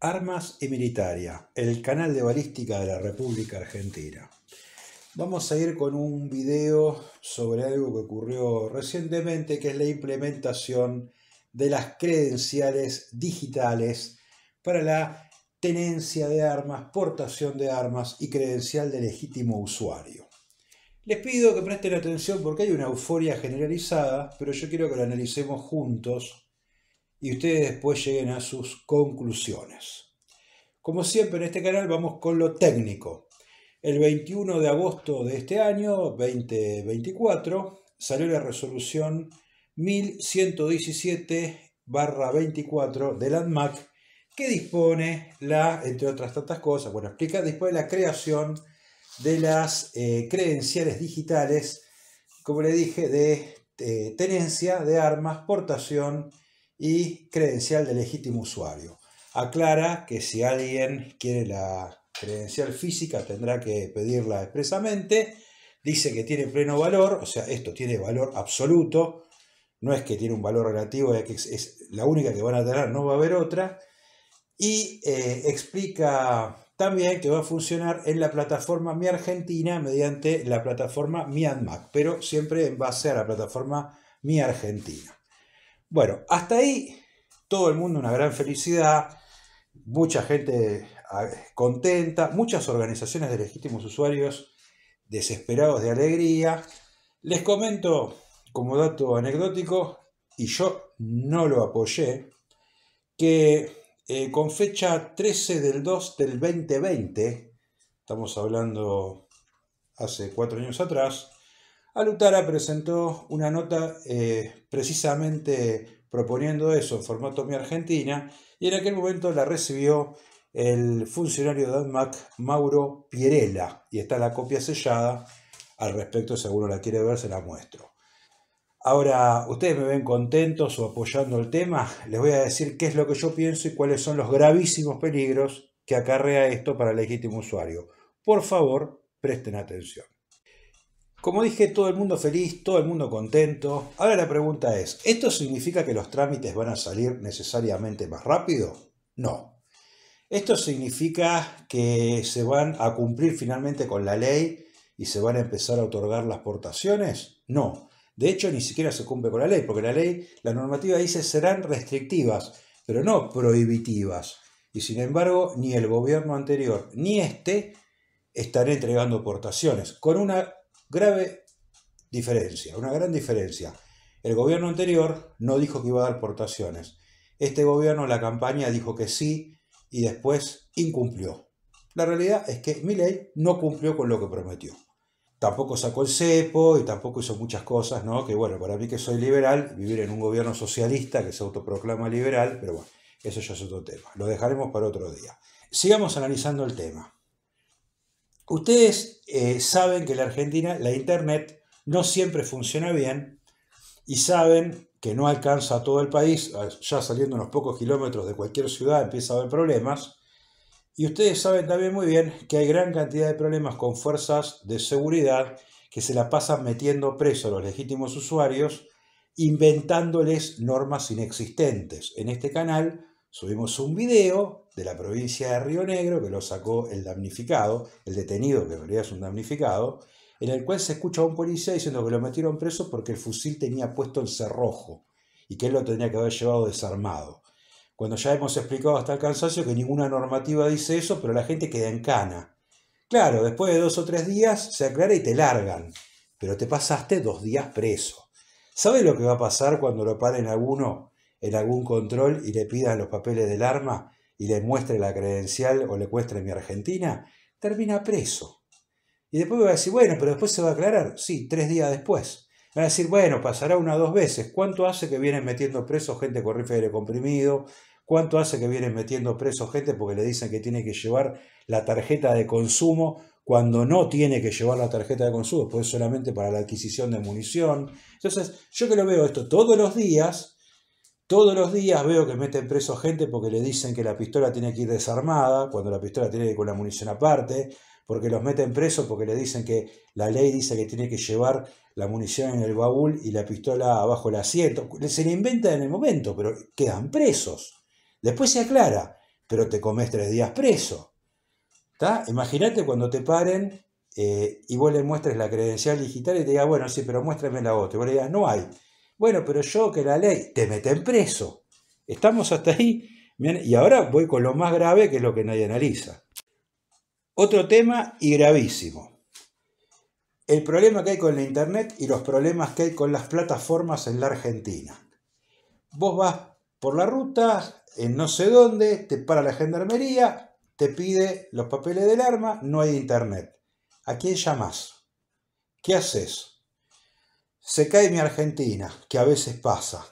Armas y Militaria, el canal de balística de la República Argentina. Vamos a ir con un video sobre algo que ocurrió recientemente, que es la implementación de las credenciales digitales para la tenencia de armas, portación de armas y credencial de legítimo usuario. Les pido que presten atención porque hay una euforia generalizada, pero yo quiero que lo analicemos juntos y ustedes después lleguen a sus conclusiones. Como siempre en este canal vamos con lo técnico. El 21 de agosto de este año, 2024, salió la resolución 1117-24 del ANMAC que dispone la, entre otras tantas cosas, bueno, explica, dispone la creación de las eh, credenciales digitales, como le dije, de eh, tenencia de armas, portación y credencial de legítimo usuario. Aclara que si alguien quiere la credencial física tendrá que pedirla expresamente. Dice que tiene pleno valor, o sea, esto tiene valor absoluto, no es que tiene un valor relativo, es que es la única que van a tener, no va a haber otra. Y eh, explica también que va a funcionar en la plataforma Mi Argentina mediante la plataforma Mi Mac pero siempre en base a la plataforma Mi Argentina. Bueno, hasta ahí todo el mundo una gran felicidad, mucha gente ah, contenta, muchas organizaciones de legítimos usuarios desesperados de alegría. Les comento como dato anecdótico, y yo no lo apoyé, que eh, con fecha 13 del 2 del 2020, estamos hablando hace cuatro años atrás, Alutara presentó una nota eh, precisamente proponiendo eso en formato Mi Argentina y en aquel momento la recibió el funcionario de ADMAC, Mauro Pierela, y está la copia sellada al respecto, seguro la quiere ver, se la muestro. Ahora, ustedes me ven contentos o apoyando el tema, les voy a decir qué es lo que yo pienso y cuáles son los gravísimos peligros que acarrea esto para el legítimo usuario. Por favor, presten atención. Como dije, todo el mundo feliz, todo el mundo contento. Ahora la pregunta es, ¿esto significa que los trámites van a salir necesariamente más rápido? No. Esto significa que se van a cumplir finalmente con la ley y se van a empezar a otorgar las portaciones? No. De hecho, ni siquiera se cumple con la ley, porque la ley, la normativa dice serán restrictivas, pero no prohibitivas. Y sin embargo, ni el gobierno anterior ni este están entregando portaciones, con una Grave diferencia, una gran diferencia. El gobierno anterior no dijo que iba a dar portaciones. Este gobierno, en la campaña, dijo que sí y después incumplió. La realidad es que ley no cumplió con lo que prometió. Tampoco sacó el cepo y tampoco hizo muchas cosas, ¿no? Que bueno, para mí que soy liberal, vivir en un gobierno socialista que se autoproclama liberal, pero bueno, eso ya es otro tema. Lo dejaremos para otro día. Sigamos analizando el tema. Ustedes eh, saben que en la Argentina la Internet no siempre funciona bien y saben que no alcanza a todo el país, ya saliendo unos pocos kilómetros de cualquier ciudad empieza a haber problemas. Y ustedes saben también muy bien que hay gran cantidad de problemas con fuerzas de seguridad que se la pasan metiendo preso a los legítimos usuarios, inventándoles normas inexistentes. En este canal Subimos un video de la provincia de Río Negro que lo sacó el damnificado, el detenido, que en realidad es un damnificado, en el cual se escucha a un policía diciendo que lo metieron preso porque el fusil tenía puesto el cerrojo y que él lo tenía que haber llevado desarmado. Cuando ya hemos explicado hasta el cansancio que ninguna normativa dice eso, pero la gente queda en cana. Claro, después de dos o tres días se aclara y te largan, pero te pasaste dos días preso. ¿Sabes lo que va a pasar cuando lo paren alguno en algún control y le pida los papeles del arma y le muestre la credencial o le muestre mi Argentina, termina preso. Y después va a decir, bueno, pero después se va a aclarar. Sí, tres días después. va a decir, bueno, pasará una o dos veces. ¿Cuánto hace que vienen metiendo preso gente con rifle comprimido? ¿Cuánto hace que vienen metiendo preso gente porque le dicen que tiene que llevar la tarjeta de consumo cuando no tiene que llevar la tarjeta de consumo, pues solamente para la adquisición de munición? Entonces, yo que lo veo esto todos los días, todos los días veo que meten preso gente porque le dicen que la pistola tiene que ir desarmada, cuando la pistola tiene que ir con la munición aparte, porque los meten preso porque le dicen que la ley dice que tiene que llevar la munición en el baúl y la pistola abajo el asiento. Se le inventa en el momento, pero quedan presos. Después se aclara, pero te comes tres días preso. Imagínate cuando te paren eh, y vos le muestres la credencial digital y te diga, bueno, sí, pero muéstrame la otra. Y vos le digas, no hay. Bueno, pero yo que la ley, te meten preso. Estamos hasta ahí. Y ahora voy con lo más grave, que es lo que nadie analiza. Otro tema y gravísimo. El problema que hay con la Internet y los problemas que hay con las plataformas en la Argentina. Vos vas por la ruta, en no sé dónde, te para la gendarmería, te pide los papeles del arma, no hay Internet. ¿A quién llamas? ¿Qué haces? Se cae mi Argentina, que a veces pasa.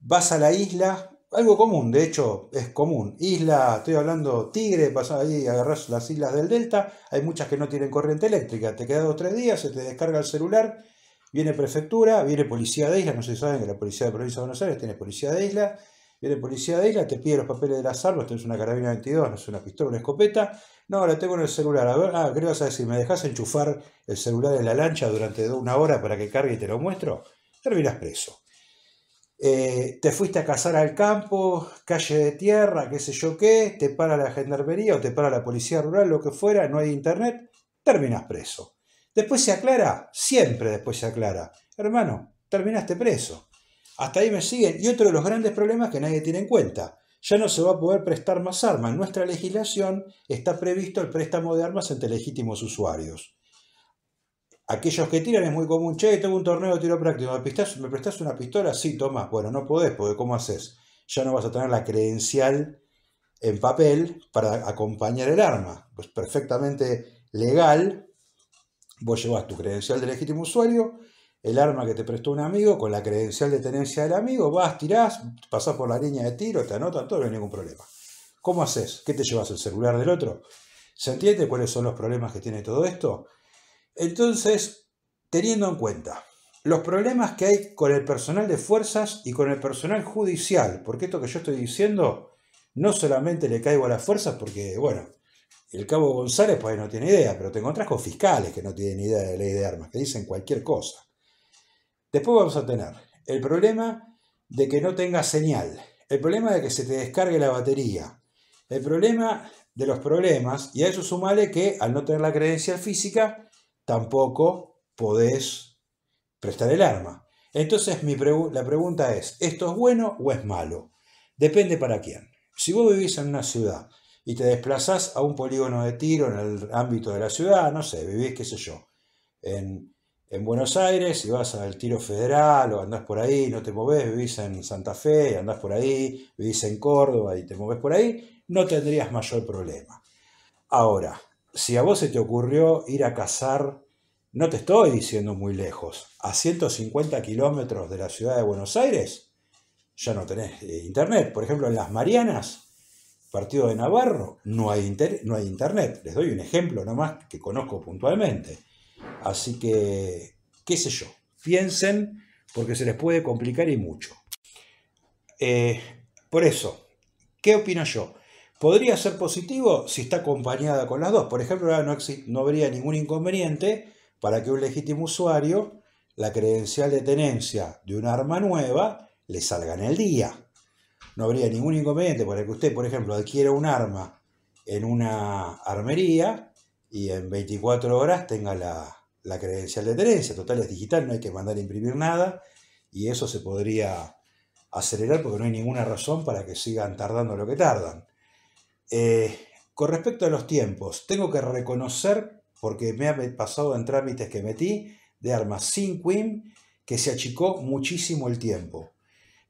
Vas a la isla, algo común, de hecho es común. Isla, estoy hablando Tigre, pasas ahí, agarras las islas del Delta, hay muchas que no tienen corriente eléctrica. Te quedas dos o tres días, se te descarga el celular, viene prefectura, viene policía de isla, no sé si saben que la policía de provincia de Buenos Aires tiene policía de isla Viene policía de isla, te pide los papeles de las armas, tenés una carabina 22, no es una pistola, una escopeta. No, la tengo en el celular. A ver, ah, vas a decir? ¿Me dejas enchufar el celular en la lancha durante una hora para que cargue y te lo muestro? Terminas preso. Eh, te fuiste a cazar al campo, calle de tierra, qué sé yo qué, te para la gendarmería o te para la policía rural, lo que fuera, no hay internet, terminas preso. Después se aclara, siempre después se aclara. Hermano, terminaste preso. Hasta ahí me siguen. Y otro de los grandes problemas que nadie tiene en cuenta. Ya no se va a poder prestar más armas. En nuestra legislación está previsto el préstamo de armas entre legítimos usuarios. Aquellos que tiran es muy común. Che, tengo un torneo de tiro práctico. ¿Me, prestás, una pistola? Sí, tomás. Bueno, no podés, porque ¿cómo haces? Ya no vas a tener la credencial en papel para acompañar el arma. Pues perfectamente legal. Vos llevas tu credencial de legítimo usuario, el arma que te prestó un amigo, con la credencial de tenencia del amigo, vas, tirás, pasás por la línea de tiro, te anotan, todo, no hay ningún problema. ¿Cómo haces? ¿Qué te llevas el celular del otro? ¿Se entiende cuáles son los problemas que tiene todo esto? Entonces, teniendo en cuenta los problemas que hay con el personal de fuerzas y con el personal judicial, porque esto que yo estoy diciendo no solamente le caigo a las fuerzas, porque, bueno, el cabo González pues no tiene idea, pero te encontrás con fiscales que no tienen idea de la ley de armas, que dicen cualquier cosa. Después vamos a tener el problema de que no tengas señal, el problema de que se te descargue la batería, el problema de los problemas, y a eso sumale que al no tener la creencia física, tampoco podés prestar el arma. Entonces mi la pregunta es, ¿esto es bueno o es malo? Depende para quién. Si vos vivís en una ciudad y te desplazás a un polígono de tiro en el ámbito de la ciudad, no sé, vivís, qué sé yo, en en Buenos Aires si vas al tiro federal o andás por ahí, no te movés, vivís en Santa Fe, andás por ahí, vivís en Córdoba y te movés por ahí, no tendrías mayor problema. Ahora, si a vos se te ocurrió ir a cazar, no te estoy diciendo muy lejos, a 150 kilómetros de la ciudad de Buenos Aires, ya no tenés eh, internet. Por ejemplo, en Las Marianas, partido de Navarro, no hay, no hay internet. Les doy un ejemplo nomás que conozco puntualmente. Así que, qué sé yo, piensen porque se les puede complicar y mucho. Eh, por eso, ¿qué opino yo? Podría ser positivo si está acompañada con las dos. Por ejemplo, no, no habría ningún inconveniente para que un legítimo usuario la credencial de tenencia de un arma nueva le salga en el día. No habría ningún inconveniente para que usted, por ejemplo, adquiera un arma en una armería y en 24 horas tenga la, credencial de tenencia. Total, es digital, no hay que mandar a imprimir nada y eso se podría acelerar porque no hay ninguna razón para que sigan tardando lo que tardan. Eh, con respecto a los tiempos, tengo que reconocer, porque me ha pasado en trámites que metí de armas sin que se achicó muchísimo el tiempo.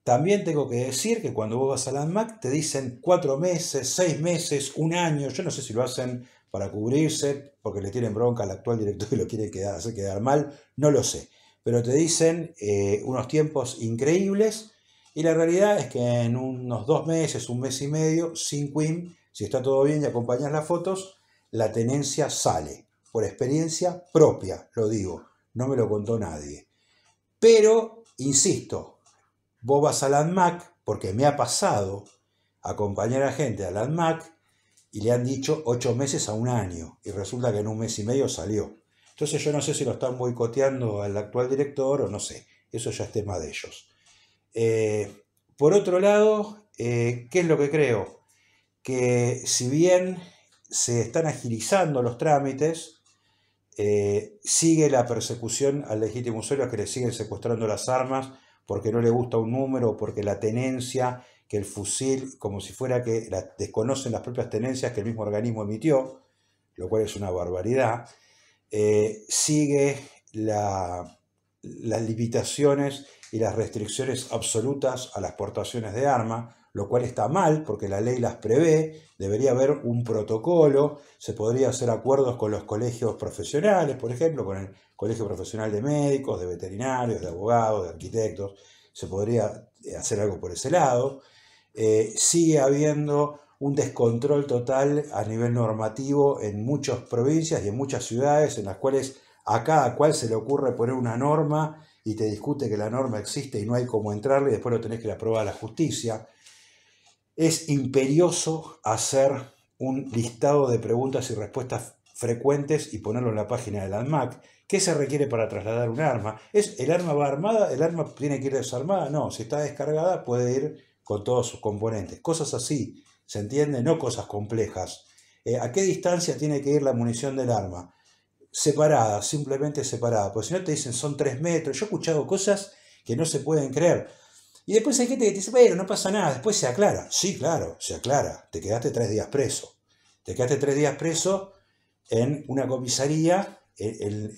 También tengo que decir que cuando vos vas a la mac te dicen cuatro meses, seis meses, un año, yo no sé si lo hacen para cubrirse, porque le tienen bronca al actual director y lo quiere quedar, hacer quedar mal, no lo sé. Pero te dicen eh, unos tiempos increíbles y la realidad es que en unos dos meses, un mes y medio, sin Queen, si está todo bien y acompañas las fotos, la tenencia sale. Por experiencia propia, lo digo, no me lo contó nadie. Pero, insisto, vos vas al ANMAC, porque me ha pasado acompañar a gente a Landmark y le han dicho ocho meses a un año y resulta que en un mes y medio salió. Entonces yo no sé si lo están boicoteando al actual director o no sé, eso ya es tema de ellos. Eh, por otro lado, eh, ¿qué es lo que creo? Que si bien se están agilizando los trámites, eh, sigue la persecución al legítimo usuario que le siguen secuestrando las armas porque no le gusta un número, porque la tenencia que el fusil, como si fuera que desconocen las propias tenencias que el mismo organismo emitió, lo cual es una barbaridad, eh, sigue las limitaciones y las restricciones absolutas a las portaciones de armas, lo cual está mal porque la ley las prevé, debería haber un protocolo, se podría hacer acuerdos con los colegios profesionales, por ejemplo, con el Colegio Profesional de Médicos, de Veterinarios, de Abogados, de Arquitectos, se podría eh, hacer algo por ese lado, eh, sigue habiendo un descontrol total a nivel normativo en muchas provincias y en muchas ciudades en las cuales a cada cual se le ocurre poner una norma y te discute que la norma existe y no hay cómo entrarle y después lo tenés que la prueba la justicia. Es imperioso hacer un listado de preguntas y respuestas frecuentes y ponerlo en la página del ANMAC. ¿Qué se requiere para trasladar un arma? ¿Es, ¿El arma va armada? ¿El arma tiene que ir desarmada? No, si está descargada puede ir con todos sus componentes. Cosas así, ¿se entiende? No cosas complejas. Eh, ¿A qué distancia tiene que ir la munición del arma? Separada, simplemente separada. Porque si no te dicen son tres metros. Yo he escuchado cosas que no se pueden creer. Y después hay gente que te dice, pero no pasa nada, después se aclara. Sí, claro, se aclara. Te quedaste tres días preso. Te quedaste tres días preso en una comisaría en,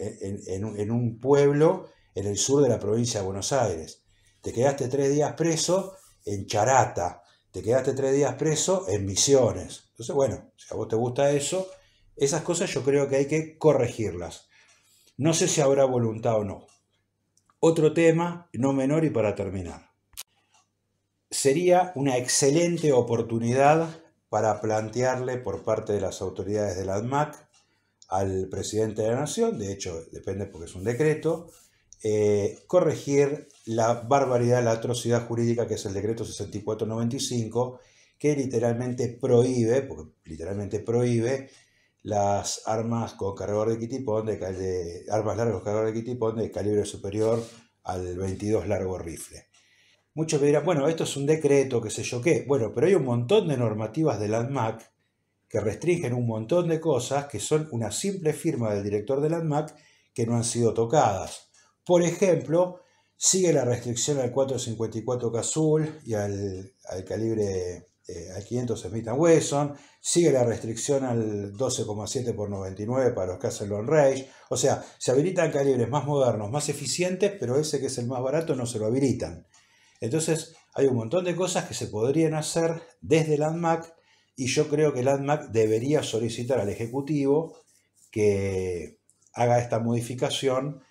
en un pueblo en el sur de la provincia de Buenos Aires. Te quedaste tres días preso en Charata, te quedaste tres días preso en Misiones. Entonces, bueno, si a vos te gusta eso, esas cosas yo creo que hay que corregirlas. No sé si habrá voluntad o no. Otro tema, no menor y para terminar. Sería una excelente oportunidad para plantearle por parte de las autoridades de ADMAC al presidente de la Nación, de hecho depende porque es un decreto, eh, corregir la barbaridad, la atrocidad jurídica que es el decreto 6495, que literalmente prohíbe, literalmente prohíbe las armas con cargador de kitipón de, armas largas con cargador de kitipón de calibre superior al 22 largo rifle. Muchos me dirán, bueno, esto es un decreto, que sé yo qué. Bueno, pero hay un montón de normativas del ANMAC que restringen un montón de cosas que son una simple firma del director del ANMAC que no han sido tocadas. Por ejemplo, sigue la restricción al 454 Cazul y al, calibre eh, al 500 Smith Wesson, sigue la restricción al 12,7 x 99 para los que hacen Long Range, o sea, se habilitan calibres más modernos, más eficientes, pero ese que es el más barato no se lo habilitan. Entonces, hay un montón de cosas que se podrían hacer desde el ANMAC y yo creo que el ANMAC debería solicitar al Ejecutivo que haga esta modificación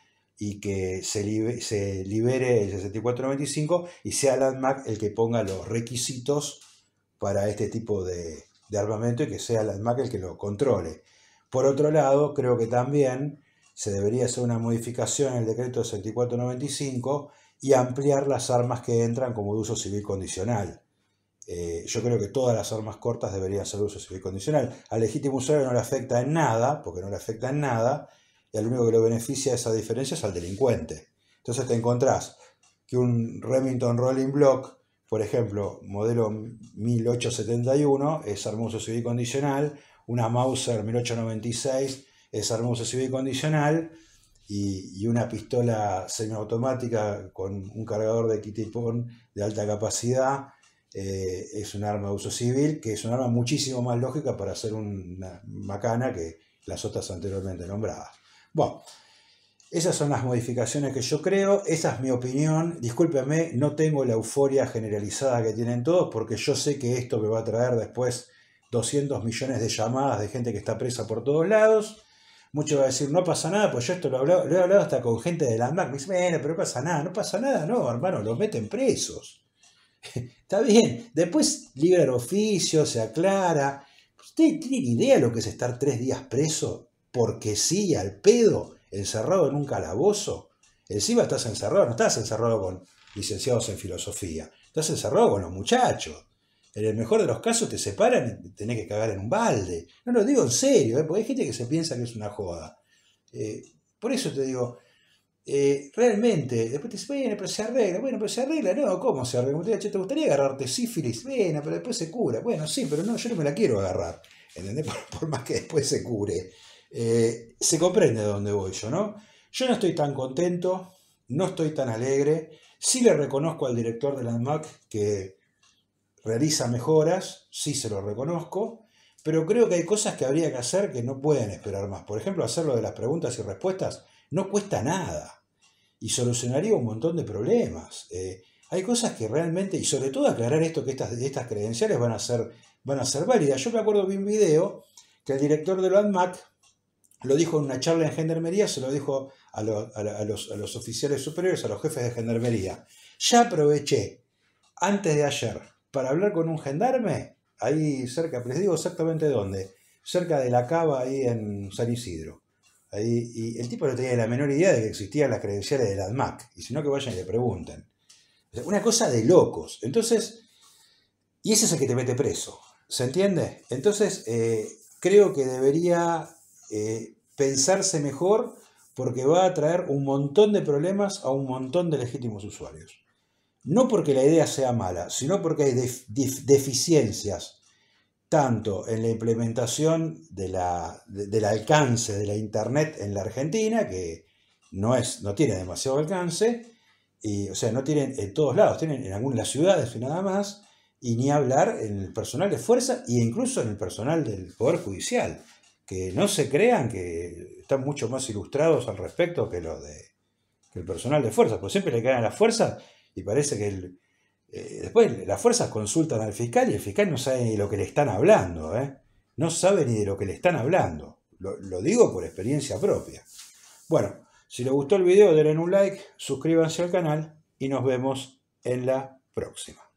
y que se, libere, el 6495 y sea el ADMAC el que ponga los requisitos para este tipo de, armamento y que sea el ADMAC el que lo controle. Por otro lado, creo que también se debería hacer una modificación en el decreto 6495 y ampliar las armas que entran como de uso civil condicional. Eh, yo creo que todas las armas cortas deberían ser de uso civil condicional. Al legítimo usuario no le afecta en nada, porque no le afecta en nada, y al único que lo beneficia esa diferencia es al delincuente. Entonces te encontrás que un Remington Rolling Block, por ejemplo, modelo 1871, es uso civil condicional, una Mauser 1896 es uso civil condicional, y, una pistola semiautomática con un cargador de kitipón de alta capacidad eh, es un arma de uso civil, que es un arma muchísimo más lógica para hacer una macana que las otras anteriormente nombradas. Bueno, esas son las modificaciones que yo creo, esa es mi opinión. discúlpeme, no tengo la euforia generalizada que tienen todos porque yo sé que esto me va a traer después 200 millones de llamadas de gente que está presa por todos lados. Muchos van a decir, no pasa nada, pues yo esto lo he hablado, lo he hablado hasta con gente de la MAC. Me dicen, bueno, pero no pasa nada, no pasa nada, no, hermano, lo meten presos. está bien, después libera oficio, se aclara. ¿Usted tiene idea lo que es estar tres días preso porque sí, al pedo, encerrado en un calabozo. Encima estás encerrado, no estás encerrado con licenciados en filosofía, estás encerrado con los muchachos. En el mejor de los casos te separan y tenés que cagar en un balde. No lo digo en serio, ¿eh? porque hay gente que se piensa que es una joda. Eh, por eso te digo, eh, realmente, después te dice, bueno, pero se arregla, bueno, pero se arregla, no, ¿cómo se arregla? Te, gustaría agarrarte sífilis, bueno, pero después se cura, bueno, sí, pero no, yo no me la quiero agarrar, ¿entendés? por más que después se cure. Eh, se comprende de dónde voy yo, ¿no? Yo no estoy tan contento, no estoy tan alegre, sí le reconozco al director de la MAC que realiza mejoras, sí se lo reconozco, pero creo que hay cosas que habría que hacer que no pueden esperar más. Por ejemplo, hacer lo de las preguntas y respuestas no cuesta nada y solucionaría un montón de problemas. Eh, hay cosas que realmente, y sobre todo aclarar esto, que estas, estas credenciales van a, ser, van a ser válidas. Yo me acuerdo de un video que el director de la ANMAC lo dijo en una charla en gendarmería, se lo dijo a, los, oficiales superiores, a los jefes de gendarmería. Ya aproveché, antes de ayer, para hablar con un gendarme, ahí cerca, les digo exactamente dónde, cerca de la cava ahí en San Isidro. y el tipo no tenía la menor idea de que existían las credenciales del ADMAC, y si no que vayan y le pregunten. una cosa de locos. Entonces, y ese es el que te mete preso, ¿se entiende? Entonces, eh, creo que debería eh, pensarse mejor porque va a traer un montón de problemas a un montón de legítimos usuarios. No porque la idea sea mala, sino porque hay deficiencias tanto en la implementación del alcance de la Internet en la Argentina, que no, no tiene demasiado alcance, y, o sea, no tienen en todos lados, tienen en algunas ciudades y nada más, y ni hablar en el personal de fuerza e incluso en el personal del Poder Judicial que no se crean que están mucho más ilustrados al respecto que los de el personal de fuerzas, porque siempre le caen a las fuerzas y parece que eh, después las fuerzas consultan al fiscal y el fiscal no sabe ni lo que le están hablando, ¿eh? no sabe ni de lo que le están hablando. Lo, lo digo por experiencia propia. Bueno, si les gustó el video, denle un like, suscríbanse al canal y nos vemos en la próxima.